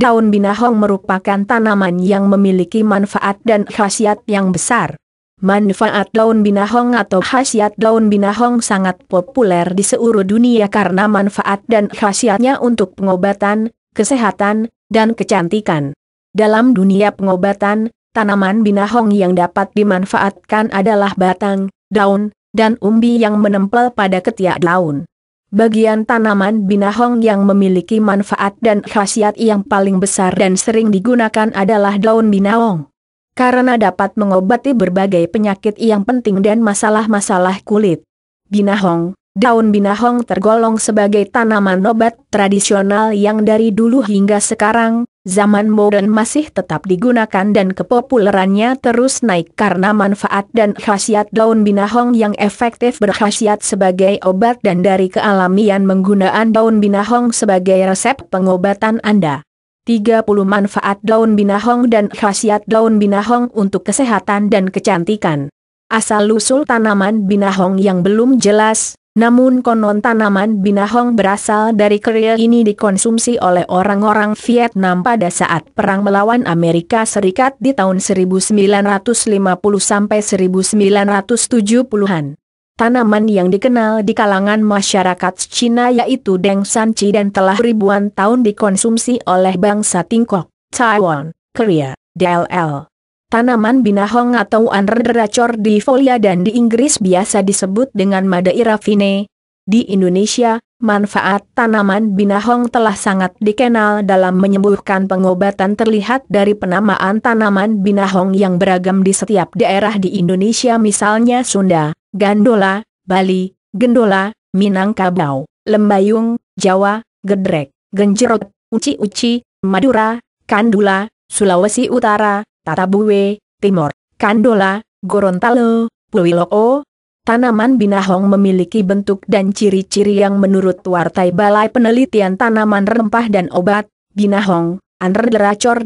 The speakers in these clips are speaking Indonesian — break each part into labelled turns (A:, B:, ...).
A: Daun binahong merupakan tanaman yang memiliki manfaat dan khasiat yang besar. Manfaat daun binahong atau khasiat daun binahong sangat populer di seluruh dunia karena manfaat dan khasiatnya untuk pengobatan, kesehatan, dan kecantikan. Dalam dunia pengobatan, tanaman binahong yang dapat dimanfaatkan adalah batang, daun, dan umbi yang menempel pada ketiak daun. Bagian tanaman binahong yang memiliki manfaat dan khasiat yang paling besar dan sering digunakan adalah daun binahong. Karena dapat mengobati berbagai penyakit yang penting dan masalah-masalah kulit. Binahong Daun binahong tergolong sebagai tanaman obat tradisional yang dari dulu hingga sekarang, zaman modern masih tetap digunakan dan kepopulerannya terus naik karena manfaat dan khasiat daun binahong yang efektif berkhasiat sebagai obat dan dari kealamian menggunakan daun binahong sebagai resep pengobatan Anda. 30 manfaat daun binahong dan khasiat daun binahong untuk kesehatan dan kecantikan. Asal-usul tanaman binahong yang belum jelas, namun konon tanaman binahong berasal dari Korea ini dikonsumsi oleh orang-orang Vietnam pada saat perang melawan Amerika Serikat di tahun 1950-1970-an. Tanaman yang dikenal di kalangan masyarakat Cina yaitu Deng San Chi dan telah ribuan tahun dikonsumsi oleh bangsa Tiongkok, Taiwan, Korea, DLL. Tanaman binahong atau anreracor di folia dan di Inggris biasa disebut dengan Madeira fine. Di Indonesia, manfaat tanaman binahong telah sangat dikenal dalam menyembuhkan pengobatan terlihat dari penamaan tanaman binahong yang beragam di setiap daerah di Indonesia misalnya Sunda, Gandola, Bali, Gendola, Minangkabau, Lembayung, Jawa, Gedrek, Genjerot, Uci-Uci, Madura, Kandula, Sulawesi Utara, Tatabue, Timor, Kandola, Gorontalo, Puiloo, Tanaman binahong memiliki bentuk dan ciri-ciri yang menurut Wartai Balai Penelitian Tanaman Rempah dan Obat, binahong,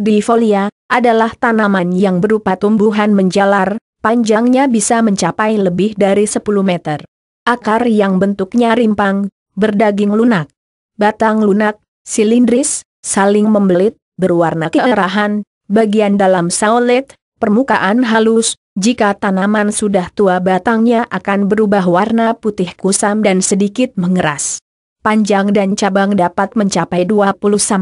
A: di folia, adalah tanaman yang berupa tumbuhan menjalar, panjangnya bisa mencapai lebih dari 10 meter. Akar yang bentuknya rimpang, berdaging lunak. Batang lunak, silindris, saling membelit, berwarna keerahan, Bagian dalam saulet, permukaan halus, jika tanaman sudah tua batangnya akan berubah warna putih kusam dan sedikit mengeras. Panjang dan cabang dapat mencapai 20-30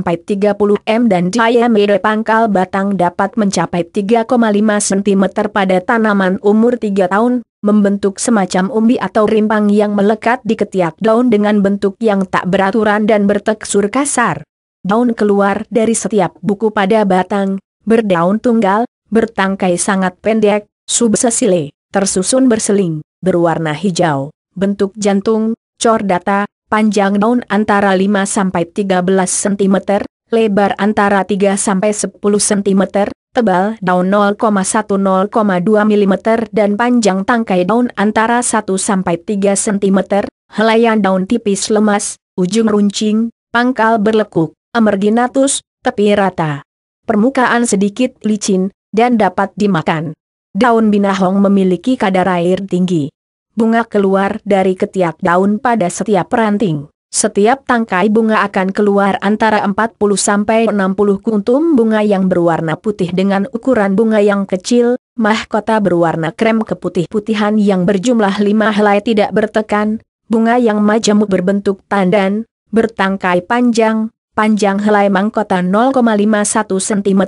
A: m dan diameter pangkal batang dapat mencapai 3,5 cm pada tanaman umur 3 tahun, membentuk semacam umbi atau rimpang yang melekat di ketiak daun dengan bentuk yang tak beraturan dan bertekstur kasar. Daun keluar dari setiap buku pada batang, berdaun tunggal, bertangkai sangat pendek, subsesile, tersusun berseling, berwarna hijau, bentuk jantung, cor data, panjang daun antara 5 sampai 13 cm, lebar antara 3 sampai 10 cm, tebal daun 0,1-0,2 mm dan panjang tangkai daun antara 1 sampai 3 cm, helaian daun tipis lemas, ujung runcing, pangkal berlekuk, emerginatus, tepi rata permukaan sedikit licin, dan dapat dimakan. Daun binahong memiliki kadar air tinggi. Bunga keluar dari ketiak daun pada setiap ranting. Setiap tangkai bunga akan keluar antara 40-60 kuntum bunga yang berwarna putih dengan ukuran bunga yang kecil, mahkota berwarna krem keputih-putihan yang berjumlah 5 helai tidak bertekan, bunga yang majemuk berbentuk tandan, bertangkai panjang, panjang helai mangkota 0,51 cm,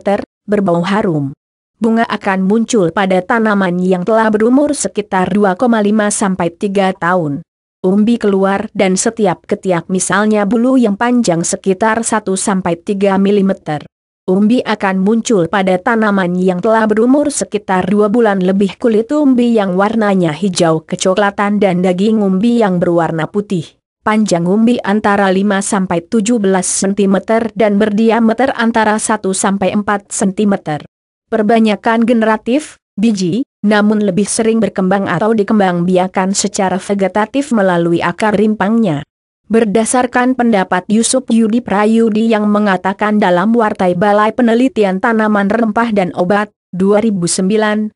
A: berbau harum. Bunga akan muncul pada tanaman yang telah berumur sekitar 2,5 sampai 3 tahun. Umbi keluar dan setiap ketiak misalnya bulu yang panjang sekitar 1 sampai 3 mm. Umbi akan muncul pada tanaman yang telah berumur sekitar 2 bulan lebih kulit umbi yang warnanya hijau kecoklatan dan daging umbi yang berwarna putih panjang umbi antara 5 sampai 17 cm dan berdiameter antara 1 sampai 4 cm. Perbanyakan generatif, biji, namun lebih sering berkembang atau dikembang biakan secara vegetatif melalui akar rimpangnya. Berdasarkan pendapat Yusuf Yudi Prayudi yang mengatakan dalam Wartai Balai Penelitian Tanaman Rempah dan Obat, 2009, 6,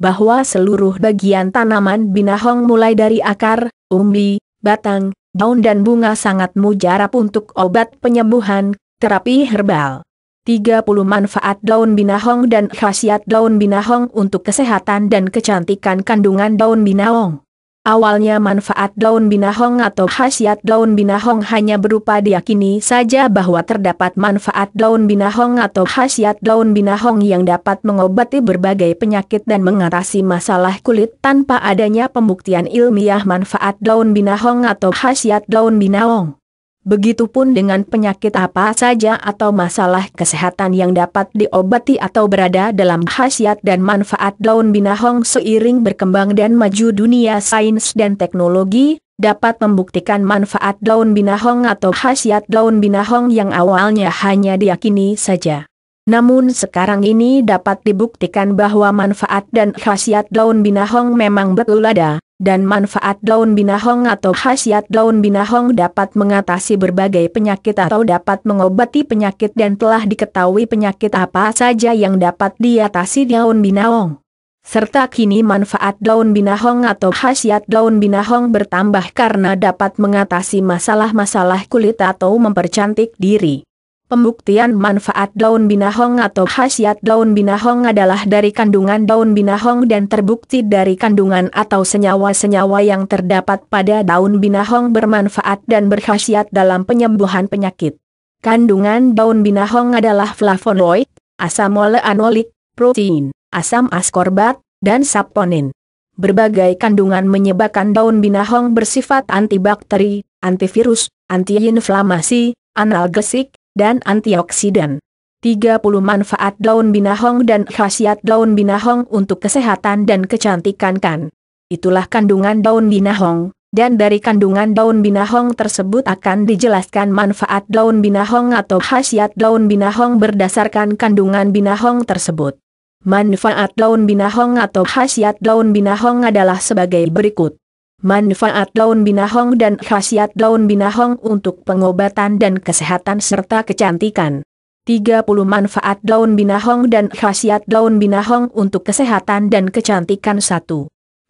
A: bahwa seluruh bagian tanaman binahong mulai dari akar, umbi, batang, daun dan bunga sangat mujarab untuk obat penyembuhan, terapi herbal. 30 manfaat daun binahong dan khasiat daun binahong untuk kesehatan dan kecantikan kandungan daun binahong. Awalnya manfaat daun binahong atau khasiat daun binahong hanya berupa diyakini saja bahwa terdapat manfaat daun binahong atau khasiat daun binahong yang dapat mengobati berbagai penyakit dan mengatasi masalah kulit tanpa adanya pembuktian ilmiah manfaat daun binahong atau khasiat daun binahong. Begitupun dengan penyakit apa saja atau masalah kesehatan yang dapat diobati atau berada dalam khasiat dan manfaat daun binahong seiring berkembang dan maju dunia sains dan teknologi, dapat membuktikan manfaat daun binahong atau khasiat daun binahong yang awalnya hanya diyakini saja. Namun sekarang ini dapat dibuktikan bahwa manfaat dan khasiat daun binahong memang betul ada, dan manfaat daun binahong atau khasiat daun binahong dapat mengatasi berbagai penyakit atau dapat mengobati penyakit dan telah diketahui penyakit apa saja yang dapat diatasi daun binahong serta kini manfaat daun binahong atau khasiat daun binahong bertambah karena dapat mengatasi masalah-masalah kulit atau mempercantik diri. Pembuktian manfaat daun binahong atau khasiat daun binahong adalah dari kandungan daun binahong dan terbukti dari kandungan atau senyawa-senyawa yang terdapat pada daun binahong bermanfaat dan berkhasiat dalam penyembuhan penyakit. Kandungan daun binahong adalah flavonoid, asam oleanolik, protein, asam askorbat, dan saponin. Berbagai kandungan menyebabkan daun binahong bersifat antibakteri, antivirus, antiinflamasi, analgesik, dan antioksidan. 30 manfaat daun binahong dan khasiat daun binahong untuk kesehatan dan kecantikan kan. Itulah kandungan daun binahong, dan dari kandungan daun binahong tersebut akan dijelaskan manfaat daun binahong atau khasiat daun binahong berdasarkan kandungan binahong tersebut. Manfaat daun binahong atau khasiat daun binahong adalah sebagai berikut. Manfaat daun binahong dan khasiat daun binahong untuk pengobatan dan kesehatan serta kecantikan. 30 manfaat daun binahong dan khasiat daun binahong untuk kesehatan dan kecantikan 1.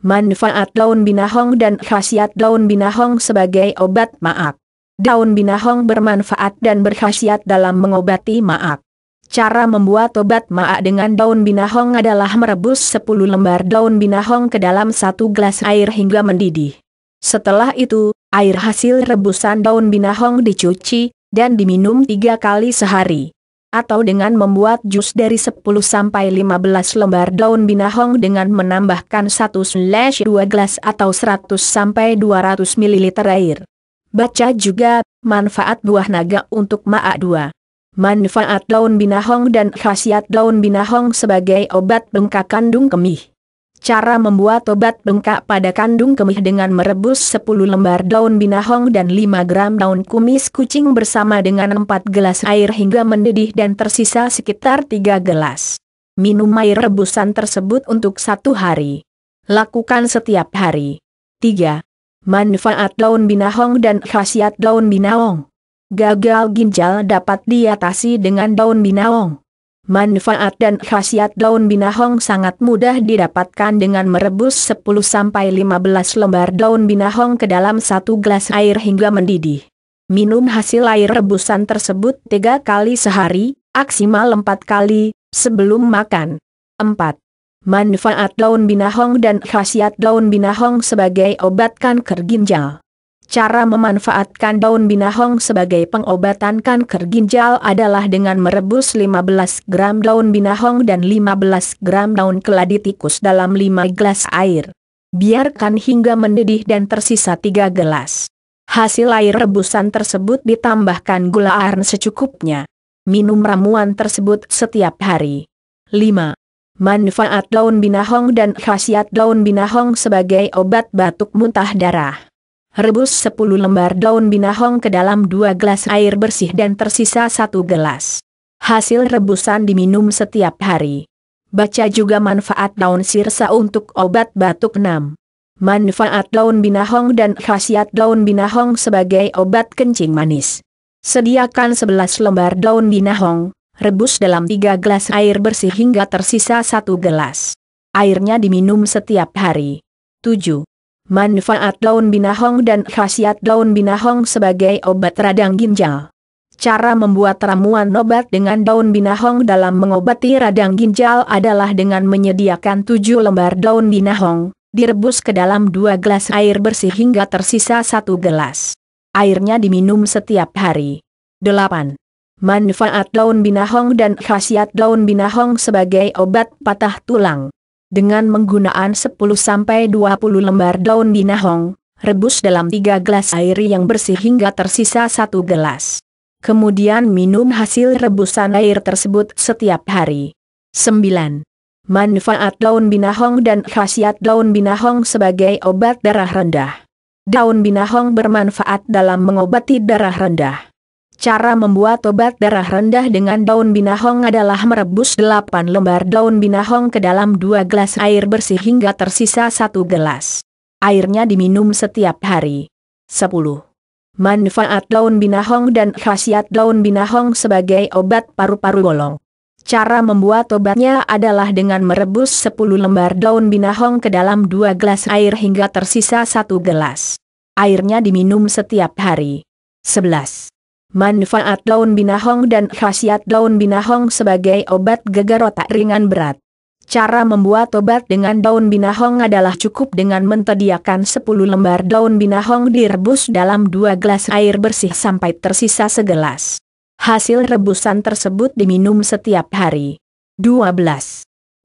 A: Manfaat daun binahong dan khasiat daun binahong sebagai obat maak. Daun binahong bermanfaat dan berkhasiat dalam mengobati maak. Cara membuat obat maa dengan daun binahong adalah merebus 10 lembar daun binahong ke dalam satu gelas air hingga mendidih. Setelah itu, air hasil rebusan daun binahong dicuci, dan diminum tiga kali sehari. Atau dengan membuat jus dari 10 sampai 15 lembar daun binahong dengan menambahkan 1-2 gelas atau 100 sampai 200 ml air. Baca juga, manfaat buah naga untuk maa 2 manfaat daun binahong dan khasiat daun binahong sebagai obat bengkak kandung kemih. Cara membuat obat bengkak pada kandung kemih dengan merebus 10 lembar daun binahong dan 5 gram daun kumis kucing bersama dengan 4 gelas air hingga mendidih dan tersisa sekitar 3 gelas. Minum air rebusan tersebut untuk satu hari. Lakukan setiap hari. 3. Manfaat daun binahong dan khasiat daun binahong Gagal ginjal dapat diatasi dengan daun binahong. Manfaat dan khasiat daun binahong sangat mudah didapatkan dengan merebus 10-15 lembar daun binahong ke dalam satu gelas air hingga mendidih. Minum hasil air rebusan tersebut tiga kali sehari, maksimal empat kali, sebelum makan. 4. Manfaat daun binahong dan khasiat daun binahong sebagai obat kanker ginjal. Cara memanfaatkan daun binahong sebagai pengobatan kanker ginjal adalah dengan merebus 15 gram daun binahong dan 15 gram daun keladi tikus dalam 5 gelas air. Biarkan hingga mendidih dan tersisa 3 gelas. Hasil air rebusan tersebut ditambahkan gula aren secukupnya. Minum ramuan tersebut setiap hari. 5. Manfaat daun binahong dan khasiat daun binahong sebagai obat batuk muntah darah. Rebus 10 lembar daun binahong ke dalam dua gelas air bersih dan tersisa satu gelas. Hasil rebusan diminum setiap hari. Baca juga manfaat daun sirsa untuk obat batuk 6. Manfaat daun binahong dan khasiat daun binahong sebagai obat kencing manis. Sediakan 11 lembar daun binahong, rebus dalam 3 gelas air bersih hingga tersisa 1 gelas. Airnya diminum setiap hari. 7. Manfaat daun binahong dan khasiat daun binahong sebagai obat radang ginjal. Cara membuat ramuan obat dengan daun binahong dalam mengobati radang ginjal adalah dengan menyediakan 7 lembar daun binahong, direbus ke dalam 2 gelas air bersih hingga tersisa 1 gelas. Airnya diminum setiap hari. 8. Manfaat daun binahong dan khasiat daun binahong sebagai obat patah tulang dengan menggunakan 10-20 lembar daun binahong, rebus dalam 3 gelas air yang bersih hingga tersisa 1 gelas. Kemudian minum hasil rebusan air tersebut setiap hari. 9. Manfaat daun binahong dan khasiat daun binahong sebagai obat darah rendah. Daun binahong bermanfaat dalam mengobati darah rendah. Cara membuat obat darah rendah dengan daun binahong adalah merebus 8 lembar daun binahong ke dalam 2 gelas air bersih hingga tersisa 1 gelas. Airnya diminum setiap hari. 10. Manfaat daun binahong dan khasiat daun binahong sebagai obat paru-paru bolong. Cara membuat obatnya adalah dengan merebus 10 lembar daun binahong ke dalam 2 gelas air hingga tersisa 1 gelas. Airnya diminum setiap hari. 11. Manfaat daun binahong dan khasiat daun binahong sebagai obat gegar otak ringan berat. Cara membuat obat dengan daun binahong adalah cukup dengan mentediakan 10 lembar daun binahong direbus dalam 2 gelas air bersih sampai tersisa segelas. Hasil rebusan tersebut diminum setiap hari. 12.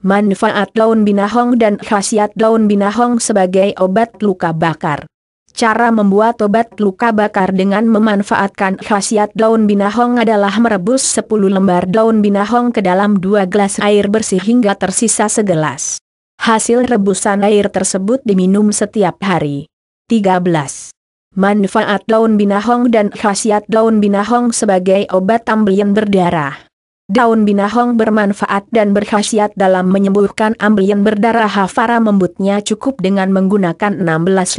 A: Manfaat daun binahong dan khasiat daun binahong sebagai obat luka bakar. Cara membuat obat luka bakar dengan memanfaatkan khasiat daun binahong adalah merebus 10 lembar daun binahong ke dalam 2 gelas air bersih hingga tersisa segelas. Hasil rebusan air tersebut diminum setiap hari. 13. Manfaat daun binahong dan khasiat daun binahong sebagai obat ambeien berdarah. Daun binahong bermanfaat dan berkhasiat dalam menyembuhkan ambeien berdarah Hafara membutnya cukup dengan menggunakan 16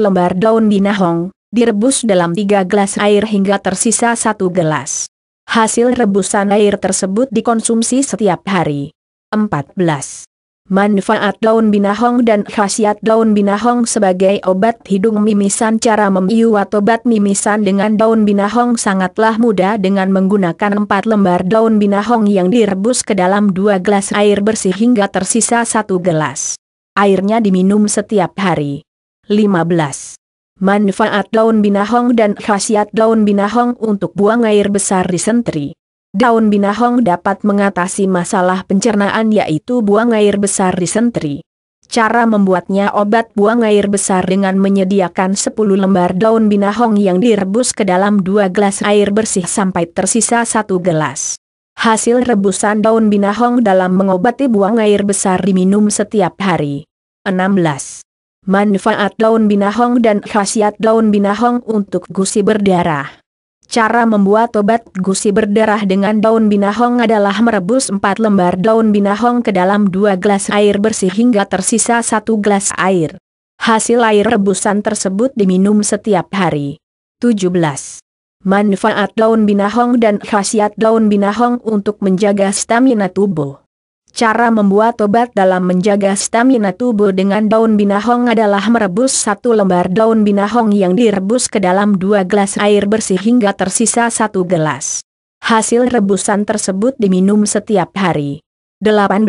A: lembar daun binahong, direbus dalam 3 gelas air hingga tersisa 1 gelas. Hasil rebusan air tersebut dikonsumsi setiap hari. 14. Manfaat daun binahong dan khasiat daun binahong sebagai obat hidung mimisan Cara memiwat obat mimisan dengan daun binahong sangatlah mudah dengan menggunakan empat lembar daun binahong yang direbus ke dalam dua gelas air bersih hingga tersisa satu gelas. Airnya diminum setiap hari. 15. Manfaat daun binahong dan khasiat daun binahong untuk buang air besar di sentri daun binahong dapat mengatasi masalah pencernaan yaitu buang air besar disentri. Cara membuatnya obat buang air besar dengan menyediakan 10 lembar daun binahong yang direbus ke dalam dua gelas air bersih sampai tersisa satu gelas. Hasil rebusan daun binahong dalam mengobati buang air besar diminum setiap hari. 16. Manfaat daun binahong dan khasiat daun binahong untuk gusi berdarah. Cara membuat obat gusi berdarah dengan daun binahong adalah merebus 4 lembar daun binahong ke dalam 2 gelas air bersih hingga tersisa 1 gelas air. Hasil air rebusan tersebut diminum setiap hari. 17. Manfaat daun binahong dan khasiat daun binahong untuk menjaga stamina tubuh. Cara membuat obat dalam menjaga stamina tubuh dengan daun binahong adalah merebus satu lembar daun binahong yang direbus ke dalam dua gelas air bersih hingga tersisa satu gelas. Hasil rebusan tersebut diminum setiap hari. 18.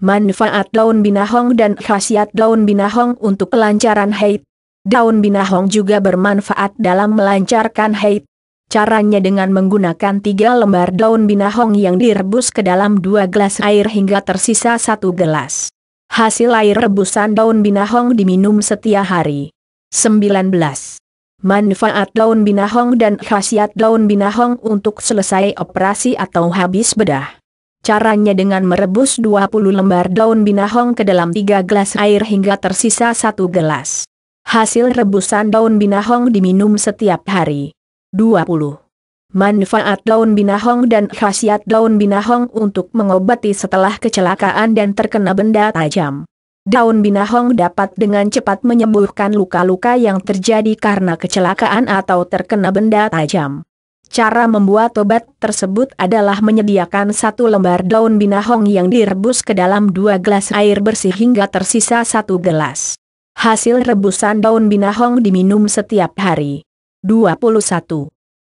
A: Manfaat daun binahong dan khasiat daun binahong untuk kelancaran haid. Daun binahong juga bermanfaat dalam melancarkan haid. Caranya dengan menggunakan tiga lembar daun binahong yang direbus ke dalam dua gelas air hingga tersisa satu gelas. Hasil air rebusan daun binahong diminum setiap hari. 19. Manfaat daun binahong dan khasiat daun binahong untuk selesai operasi atau habis bedah. Caranya dengan merebus 20 lembar daun binahong ke dalam tiga gelas air hingga tersisa satu gelas. Hasil rebusan daun binahong diminum setiap hari. 20. Manfaat daun binahong dan khasiat daun binahong untuk mengobati setelah kecelakaan dan terkena benda tajam. Daun binahong dapat dengan cepat menyembuhkan luka-luka yang terjadi karena kecelakaan atau terkena benda tajam. Cara membuat obat tersebut adalah menyediakan satu lembar daun binahong yang direbus ke dalam dua gelas air bersih hingga tersisa satu gelas. Hasil rebusan daun binahong diminum setiap hari. 21.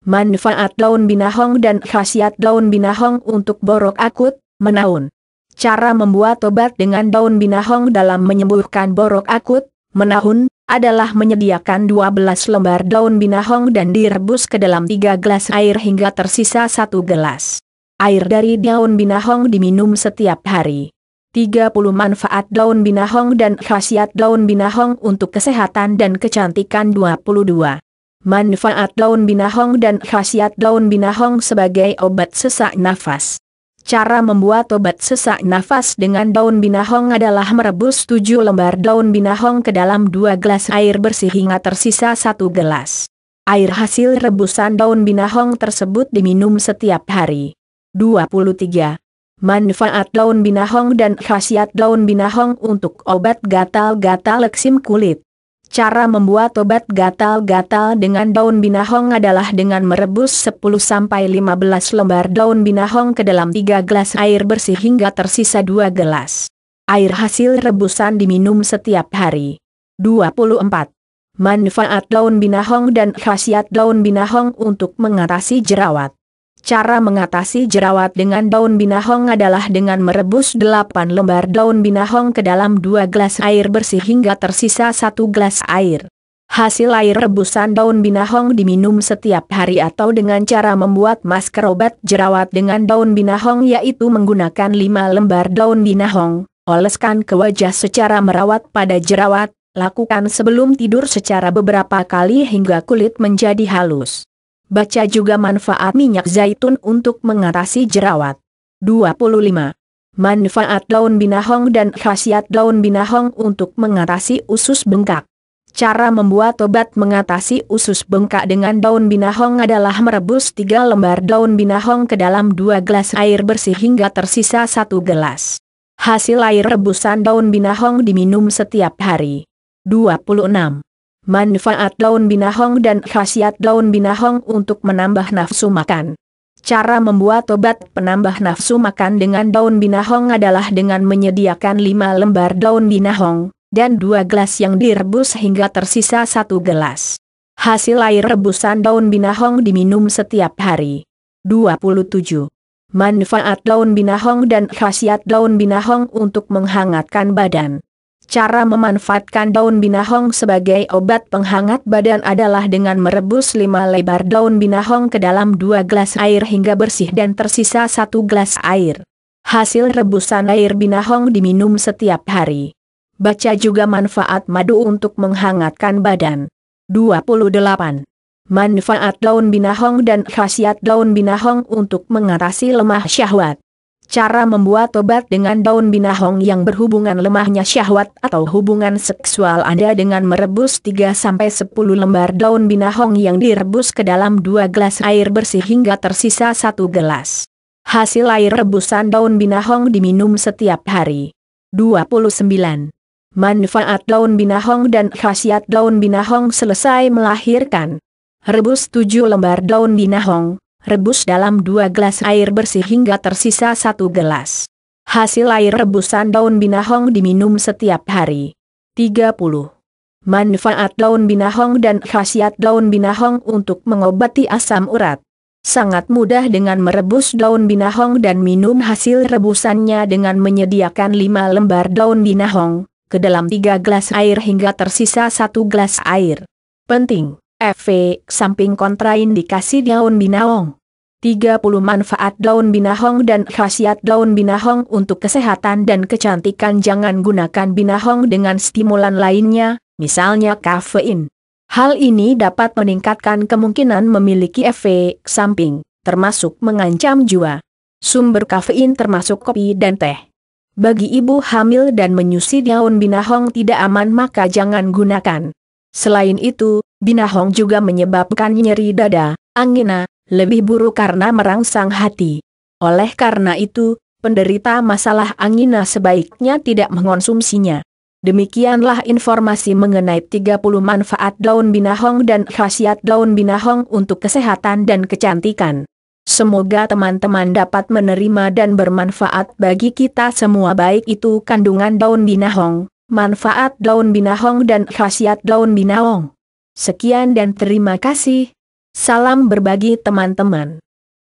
A: Manfaat daun binahong dan khasiat daun binahong untuk borok akut, menaun. Cara membuat obat dengan daun binahong dalam menyembuhkan borok akut, menaun adalah menyediakan 12 lembar daun binahong dan direbus ke dalam 3 gelas air hingga tersisa 1 gelas. Air dari daun binahong diminum setiap hari. 30 manfaat daun binahong dan khasiat daun binahong untuk kesehatan dan kecantikan 22. Manfaat daun binahong dan khasiat daun binahong sebagai obat sesak nafas. Cara membuat obat sesak nafas dengan daun binahong adalah merebus 7 lembar daun binahong ke dalam 2 gelas air bersih hingga tersisa 1 gelas. Air hasil rebusan daun binahong tersebut diminum setiap hari. 23. Manfaat daun binahong dan khasiat daun binahong untuk obat gatal-gatal eksim kulit. Cara membuat obat gatal-gatal dengan daun binahong adalah dengan merebus 10-15 lembar daun binahong ke dalam 3 gelas air bersih hingga tersisa 2 gelas. Air hasil rebusan diminum setiap hari. 24. Manfaat daun binahong dan khasiat daun binahong untuk mengatasi jerawat. Cara mengatasi jerawat dengan daun binahong adalah dengan merebus 8 lembar daun binahong ke dalam 2 gelas air bersih hingga tersisa 1 gelas air. Hasil air rebusan daun binahong diminum setiap hari atau dengan cara membuat masker obat jerawat dengan daun binahong yaitu menggunakan 5 lembar daun binahong, oleskan ke wajah secara merawat pada jerawat, lakukan sebelum tidur secara beberapa kali hingga kulit menjadi halus. Baca juga manfaat minyak zaitun untuk mengatasi jerawat. 25. Manfaat daun binahong dan khasiat daun binahong untuk mengatasi usus bengkak. Cara membuat obat mengatasi usus bengkak dengan daun binahong adalah merebus 3 lembar daun binahong ke dalam 2 gelas air bersih hingga tersisa 1 gelas. Hasil air rebusan daun binahong diminum setiap hari. 26. Manfaat daun binahong dan khasiat daun binahong untuk menambah nafsu makan. Cara membuat obat penambah nafsu makan dengan daun binahong adalah dengan menyediakan 5 lembar daun binahong, dan 2 gelas yang direbus hingga tersisa 1 gelas. Hasil air rebusan daun binahong diminum setiap hari. 27. Manfaat daun binahong dan khasiat daun binahong untuk menghangatkan badan. Cara memanfaatkan daun binahong sebagai obat penghangat badan adalah dengan merebus 5 lebar daun binahong ke dalam 2 gelas air hingga bersih dan tersisa 1 gelas air. Hasil rebusan air binahong diminum setiap hari. Baca juga manfaat madu untuk menghangatkan badan. 28. Manfaat daun binahong dan khasiat daun binahong untuk mengatasi lemah syahwat. Cara membuat obat dengan daun binahong yang berhubungan lemahnya syahwat atau hubungan seksual Anda dengan merebus 3-10 lembar daun binahong yang direbus ke dalam 2 gelas air bersih hingga tersisa 1 gelas. Hasil air rebusan daun binahong diminum setiap hari. 29. Manfaat daun binahong dan khasiat daun binahong selesai melahirkan. Rebus 7 lembar daun binahong, rebus dalam dua gelas air bersih hingga tersisa satu gelas. Hasil air rebusan daun binahong diminum setiap hari. 30. Manfaat daun binahong dan khasiat daun binahong untuk mengobati asam urat. Sangat mudah dengan merebus daun binahong dan minum hasil rebusannya dengan menyediakan 5 lembar daun binahong, ke dalam 3 gelas air hingga tersisa 1 gelas air. Penting Efek samping kontraindikasi daun binahong. 30 manfaat daun binahong dan khasiat daun binahong untuk kesehatan dan kecantikan jangan gunakan binahong dengan stimulan lainnya, misalnya kafein. Hal ini dapat meningkatkan kemungkinan memiliki efek samping, termasuk mengancam jiwa. Sumber kafein termasuk kopi dan teh. Bagi ibu hamil dan menyusui daun binahong tidak aman maka jangan gunakan. Selain itu, Binahong juga menyebabkan nyeri dada, angina, lebih buruk karena merangsang hati. Oleh karena itu, penderita masalah angina sebaiknya tidak mengonsumsinya. Demikianlah informasi mengenai 30 manfaat daun binahong dan khasiat daun binahong untuk kesehatan dan kecantikan. Semoga teman-teman dapat menerima dan bermanfaat bagi kita semua baik itu kandungan daun binahong, manfaat daun binahong dan khasiat daun binahong. Sekian dan terima kasih. Salam berbagi teman-teman.